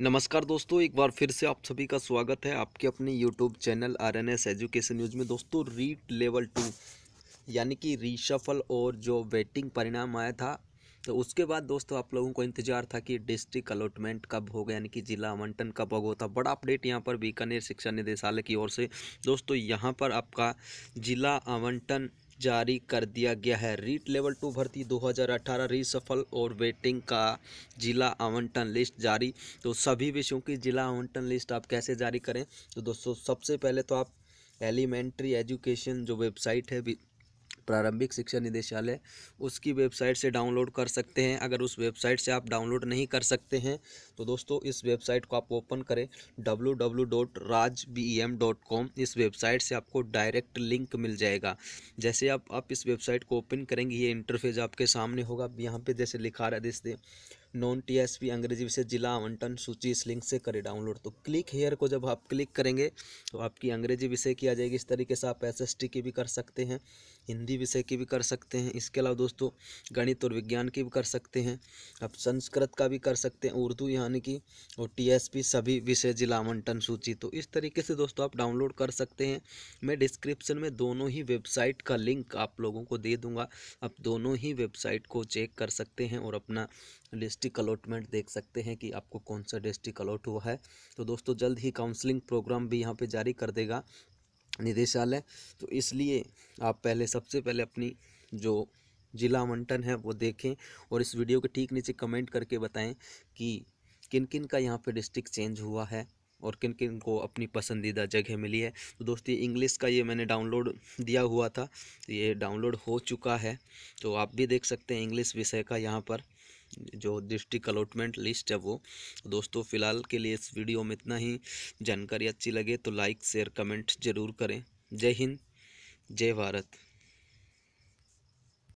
नमस्कार दोस्तों एक बार फिर से आप सभी का स्वागत है आपके अपने YouTube channel R N S education news में दोस्तों रीट लेवल टू यानी कि रीशफल और जो वेटिंग परिणाम आया था तो उसके बाद दोस्तों आप लोगों को इंतजार था कि डिस्ट्रिक्ट अलॉटमेंट कब होगा यानी कि जिला आवंटन कब होगा बड़ा अपडेट यहाँ पर बीकानेर शिक्षा निदेशालय की ओर से दोस्तों यहाँ पर आपका जिला आवंटन जारी कर दिया गया है रीट लेवल टू भर्ती 2018 रीसफल और वेटिंग का जिला आवंटन लिस्ट जारी तो सभी विषयों की जिला आवंटन लिस्ट आप कैसे जारी करें तो दोस्तों सबसे पहले तो आप एलिमेंट्री एजुकेशन जो वेबसाइट है प्रारंभिक शिक्षा निदेशालय उसकी वेबसाइट से डाउनलोड कर सकते हैं अगर उस वेबसाइट से आप डाउनलोड नहीं कर सकते हैं तो दोस्तों इस वेबसाइट को आप ओपन करें डब्ल्यू इस वेबसाइट से आपको डायरेक्ट लिंक मिल जाएगा जैसे आप आप इस वेबसाइट को ओपन करेंगे ये इंटरफेस आपके सामने होगा यहाँ पर जैसे लिखा रहा है दिस नॉन टीएसपी अंग्रेजी विषय जिला आवंटन सूची इस लिंक से करें डाउनलोड तो क्लिक हेयर को जब आप क्लिक करेंगे तो आपकी अंग्रेजी विषय की आ जाएगी इस तरीके से आप एस की भी कर सकते हैं हिंदी विषय की भी कर सकते हैं इसके अलावा दोस्तों गणित और विज्ञान की भी कर सकते हैं आप संस्कृत का भी कर सकते हैं उर्दू यानी कि और टी सभी विषय जिला आवंटन सूची तो इस तरीके से दोस्तों आप डाउनलोड कर सकते हैं मैं डिस्क्रिप्शन में दोनों ही वेबसाइट का लिंक आप लोगों को दे दूँगा आप दोनों ही वेबसाइट को चेक कर सकते हैं और अपना लिस्ट डिस्ट्रिक्ट अलॉटमेंट देख सकते हैं कि आपको कौन सा डिस्ट्रिक्ट अलॉट हुआ है तो दोस्तों जल्द ही काउंसलिंग प्रोग्राम भी यहाँ पे जारी कर देगा निदेशालय तो इसलिए आप पहले सबसे पहले अपनी जो जिला आवंटन है वो देखें और इस वीडियो के ठीक नीचे कमेंट करके बताएं कि किन किन का यहाँ पे डिस्ट्रिक्ट चेंज हुआ है और किन किन को अपनी पसंदीदा जगह मिली है तो दोस्तों इंग्लिश का ये मैंने डाउनलोड दिया हुआ था ये डाउनलोड हो चुका है तो आप भी देख सकते हैं इंग्लिश विषय का यहाँ पर जो डिस्ट्रिक्ट अलॉटमेंट लिस्ट है वो दोस्तों फ़िलहाल के लिए इस वीडियो में इतना ही जानकारी अच्छी लगे तो लाइक शेयर कमेंट ज़रूर करें जय हिंद जय भारत